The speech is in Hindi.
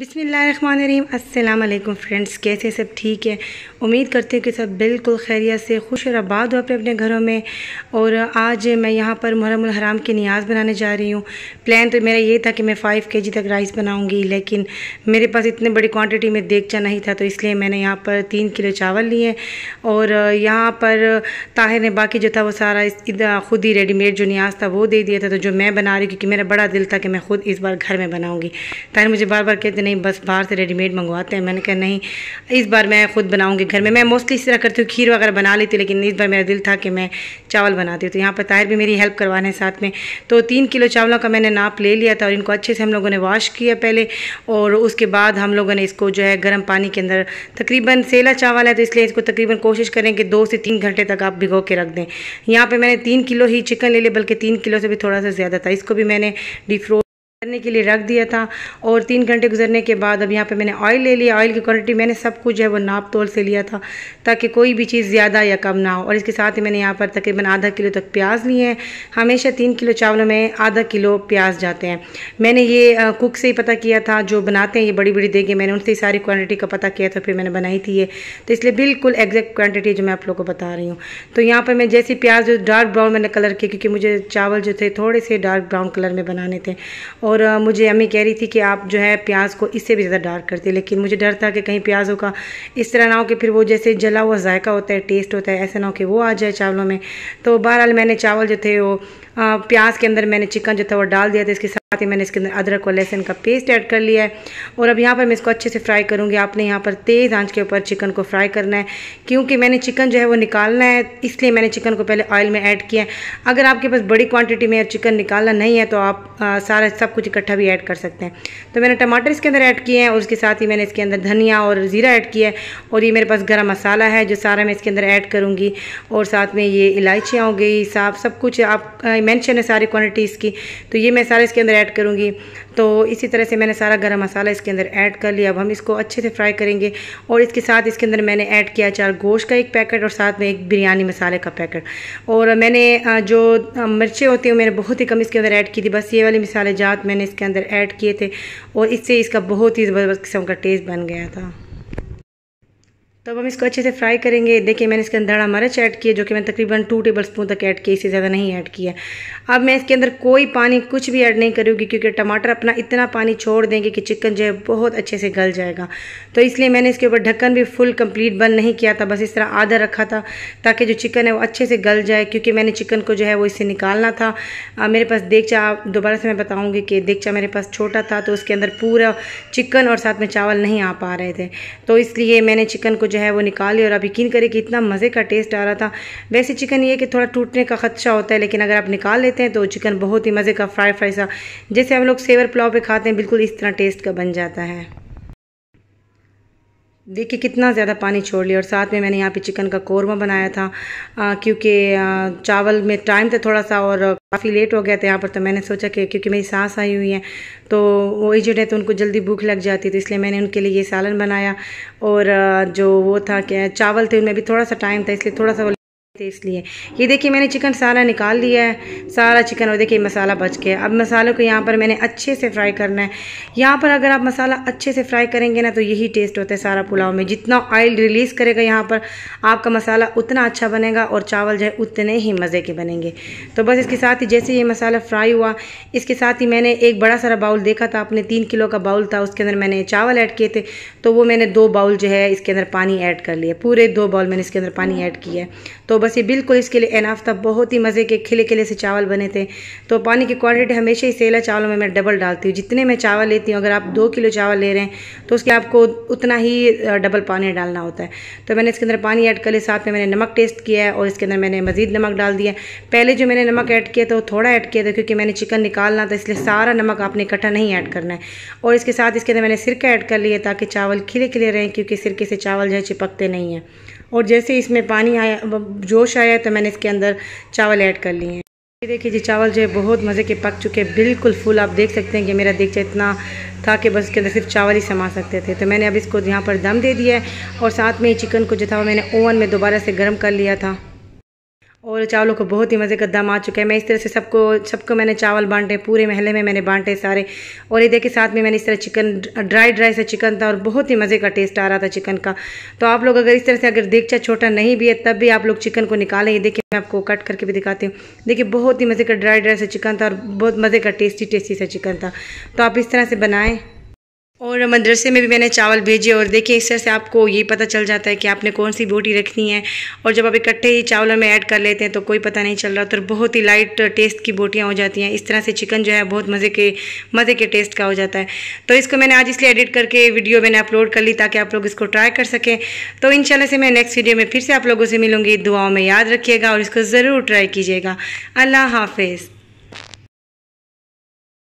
बिसमीम अल्लाम फ्रेंड्स कैसे सब ठीक है उम्मीद करते हैं कि सब बिल्कुल खैरियत से खुश और आबाद हो अपने अपने घरों में और आज मैं यहाँ पर मुहरम हराम की नियाज़ बनाने जा रही हूँ प्लान तो मेरा ये था कि मैं फ़ाइव के जी तक राइस बनाऊँगी लेकिन मेरे पास इतने बड़ी क्वांटिटी में देखचा नहीं था तो इसलिए मैंने यहाँ पर तीन किलो चावल लिए और यहाँ पर ताहिर ने बाकी जो था वो सारा ख़ुद ही रेडीमेड जो नियाज था वो दे दिया था तो जो मैं बना रही क्योंकि मेरा बड़ा दिल था कि मैं ख़ुद इस बार घर में बनाऊँगी ताहिर मुझे बार बार कहते नहीं बस बाहर से रेडीमेड मंगवाते हैं मैंने कहा नहीं इस बार मैं खुद बनाऊँगी घर में मैं मोस्टली इस तरह करती हूँ खीर वगैरह बना लेती लेकिन इस बार मेरा दिल था कि मैं चावल बनाती हूँ तो यहाँ पर ताहिर भी मेरी हेल्प करवा करवाने साथ में तो तीन किलो चावलों का मैंने नाप ले लिया था और इनको अच्छे से हम लोगों ने वॉश किया पहले और उसके बाद हम लोगों ने इसको जो है गर्म पानी के अंदर तकरीबन सेला चावल है तो इसलिए इसको तकरीबन कोशिश करें कि दो से तीन घंटे तक आप भिगो के रख दें यहाँ पर मैंने तीन किलो ही चिकन ले लिया बल्कि तीन किलो से भी थोड़ा सा ज़्यादा था इसको भी मैंने डिफ्रो करने के लिए रख दिया था और तीन घंटे गुजरने के बाद अब यहाँ पे मैंने ऑयल ले लिया ऑयल की क्वांटिटी मैंने सब कुछ है वो नाप तोल से लिया था ताकि कोई भी चीज़ ज़्यादा या कम ना हो और इसके साथ ही मैंने यहाँ पर तकरीबन आधा किलो तक प्याज लिए हैं हमेशा तीन किलो चावलों में आधा किलो प्याज जाते हैं मैंने ये कुक से ही पता किया था जो बनाते हैं ये बड़ी बड़ी देगे मैंने उनसे ही सारी क्वान्टिटी का पता किया था फिर मैंने बनाई थी ये तो इसलिए बिल्कुल एग्जैक्ट क्वान्टिटी जो मैं आप लोग को बता रही हूँ तो यहाँ पर मैं जैसी प्याज जो डार्क ब्राउन मैंने कलर किया क्योंकि मुझे चावल जो थे थोड़े से डार्क ब्राउन कलर में बनाने थे और मुझे अम्मी कह रही थी कि आप जो है प्याज को इससे भी ज़्यादा डार्क करते लेकिन मुझे डर था कि कहीं प्याज़ों का इस तरह ना हो कि फिर वो जैसे जला हुआ जायका होता है टेस्ट होता है ऐसा ना हो कि वो आ जाए चावलों में तो बहरहाल मैंने चावल जो थे वो प्याज के अंदर मैंने चिकन जो था वो डाल दिया था इसके साथ ही मैंने इसके अंदर अदरक और लहसुन का पेस्ट ऐड कर लिया है और अब यहाँ पर मैं इसको अच्छे से फ्राई करूँगी आपने यहाँ पर तेज़ आंच के ऊपर चिकन को फ्राई करना है क्योंकि मैंने चिकन जो है वो निकालना है इसलिए मैंने चिकन को पहले ऑयल में ऐड किया है अगर आपके पास बड़ी क्वान्टिटी में चिकन निकालना नहीं है तो आप सारा सब कुछ इकट्ठा भी ऐड कर सकते हैं तो मैंने टमाटर इसके अंदर ऐड किए हैं और उसके साथ ही मैंने इसके अंदर धनिया और ज़ीरा ऐड किया है और ये मेरे पास गर्म मसाला है जो सारा मैं इसके अंदर ऐड करूँगी और साथ में ये इलायचियाँ हो गई साफ सब कुछ आप मेंशन है सारी क्वांटिटी इसकी तो ये मैं सारा इसके अंदर ऐड करूँगी तो इसी तरह से मैंने सारा गर्म मसाला इसके अंदर ऐड कर लिया अब हम इसको अच्छे से फ्राई करेंगे और इसके साथ इसके अंदर मैंने ऐड किया चार गोश्त का एक पैकेट और साथ में एक बिरयानी मसाले का पैकेट और मैंने जो मिर्चें होती हैं मैंने बहुत ही कम इसके अंदर ऐड की थी बस ये वाली मसाले जात मैंने इसके अंदर ऐड किए थे और इससे इसका बहुत ही ज़बरदस्त किस्म का टेस्ट बन गया था तो अब हम इसको अच्छे से फ्राई करेंगे देखिए मैंने इसके अंदर हरा मरच ऐड किया जो कि मैंने तकरीबन टू टेबल स्पून तक ऐड किया इससे ज़्यादा नहीं ऐड किया अब मैं इसके अंदर कोई पानी कुछ भी ऐड नहीं करूँगी क्योंकि टमाटर अपना इतना पानी छोड़ देंगे कि चिकन जो है बहुत अच्छे से गल जाएगा तो इसलिए मैंने इसके ऊपर ढक्कन भी फुल कम्प्लीट बंद नहीं किया था बस इस तरह आधा रखा था ताकि जो चिकन है वो अच्छे से गल जाए क्योंकि मैंने चिकन को जो है वो इससे निकालना था मेरे पास आप दोबारा से मैं बताऊँगी कि देखचा मेरे पास छोटा था तो उसके अंदर पूरा चिकन और साथ में चावल नहीं आ पा रहे थे तो इसलिए मैंने चिकन को जो जो है वो निकाली और आप यकीन करें कि इतना मज़े का टेस्ट आ रहा था वैसे चिकन ये कि थोड़ा टूटने का खदशा होता है लेकिन अगर आप निकाल लेते हैं तो चिकन बहुत ही मज़े का फ्राई फ्राई सा जैसे हम लोग सेवर पुलाव पे खाते हैं बिल्कुल इस तरह टेस्ट का बन जाता है देखिए कितना ज़्यादा पानी छोड़ लिया और साथ में मैंने यहाँ पे चिकन का कौरमा बनाया था क्योंकि चावल में टाइम था थोड़ा सा और काफ़ी लेट हो गया था यहाँ पर तो मैंने सोचा कि क्योंकि मेरी सास आई हुई हैं तो वो एजेड है तो उनको जल्दी भूख लग जाती तो इसलिए मैंने उनके लिए ये सालन बनाया और जो वो था कि चावल थे उनमें भी थोड़ा सा टाइम था इसलिए थोड़ा सा थे इसलिए ये देखिए मैंने चिकन सारा निकाल लिया है सारा चिकन और देखिए मसाला बच गया अब मसालों को यहाँ पर मैंने अच्छे से फ्राई करना है यहाँ पर अगर आप मसाला अच्छे से फ्राई करेंगे ना तो यही टेस्ट होता है सारा पुलाव में जितना ऑयल रिलीज़ करेगा यहाँ पर आपका मसाला उतना अच्छा बनेगा और चावल जो है उतने ही मज़े के बनेंगे तो बस इसके साथ ही जैसे ये मसाला फ्राई हुआ इसके साथ ही मैंने एक बड़ा सारा बाउल देखा था अपने तीन किलो का बाउल था उसके अंदर मैंने चावल ऐड किए थे तो वो मैंने दो बाउल जो है इसके अंदर पानी ऐड कर लिया पूरे दो बाउल मैंने इसके अंदर पानी ऐड किया तो बस बस ये बिल्कुल इसके लिए इनाफ था बहुत ही मज़े के खिले खिले से चावल बने थे तो पानी की क्वांटिटी हमेशा ही सेला चावलों में मैं डबल डालती हूँ जितने मैं चावल लेती हूँ अगर आप दो किलो चावल ले रहे हैं तो उसके आपको उतना ही डबल पानी डालना होता है तो मैंने इसके अंदर पानी ऐड कर लिया साथ में मैंने नमक टेस्ट किया है और इसके अंदर मैंने मज़ीद नमक डाल दिया पहले जो मैंने नमक ऐड किया था वो थोड़ा ऐड किया था क्योंकि मैंने चिकन निकालना था इसलिए सारा नमक आपने इकट्ठा नहीं ऐड करना है और इसके साथ इसके अंदर मैंने सिरका ऐड कर लिया ताकि चावल खिले खिले रहें क्योंकि सिरके से चावल जो है चिपकते नहीं हैं और जैसे इसमें पानी आया जोश आया तो मैंने इसके अंदर चावल ऐड कर लिए हैं ये देखिए जी चावल जो है बहुत मज़े के पक चुके हैं बिल्कुल फुल आप देख सकते हैं कि मेरा देख इतना था कि बस इसके अंदर सिर्फ चावल ही समा सकते थे तो मैंने अब इसको यहाँ पर दम दे दिया है और साथ में ही चिकन को जो था मैंने ओवन में दोबारा से गर्म कर लिया था और चावलों को बहुत ही मज़े का दम आ चुका है मैं इस तरह से सबको सबको मैंने चावल बांटे पूरे महले में मैंने बांटे सारे और ये देखिए साथ में मैंने इस तरह चिकन ड्राई ड्राई से चिकन था और बहुत ही मज़े का टेस्ट आ रहा था चिकन का तो आप लोग अगर इस तरह से अगर देखचा छोटा नहीं भी है तब भी आप लोग चिकन को निकालें ये देखिए मैं आपको कट करके भी दिखाती हूँ देखिए बहुत ही मज़े का ड्राई ड्राई सा चिकन था और बहुत मज़े का टेस्टी टेस्टी सा चिकन था तो आप इस तरह से बनाएँ और मदरसे में भी मैंने चावल भेजे और देखिए इस तरह से आपको ये पता चल जाता है कि आपने कौन सी बोटी रखनी है और जब आप इकट्ठे ही चावलों में ऐड कर लेते हैं तो कोई पता नहीं चल रहा तो बहुत ही लाइट टेस्ट की बोटियाँ हो जाती हैं इस तरह से चिकन जो है बहुत मज़े के मज़े के टेस्ट का हो जाता है तो इसको मैंने आज इसलिए एडिट करके वीडियो मैंने अपलोड कर ली ताकि आप लोग इसको ट्राई कर सकें तो इन से मैं नेक्स्ट वीडियो में फिर से आप लोगों से मिलूँगी दुआओं में याद रखिएगा और इसको ज़रूर ट्राई कीजिएगा अल्लाह हाफिज़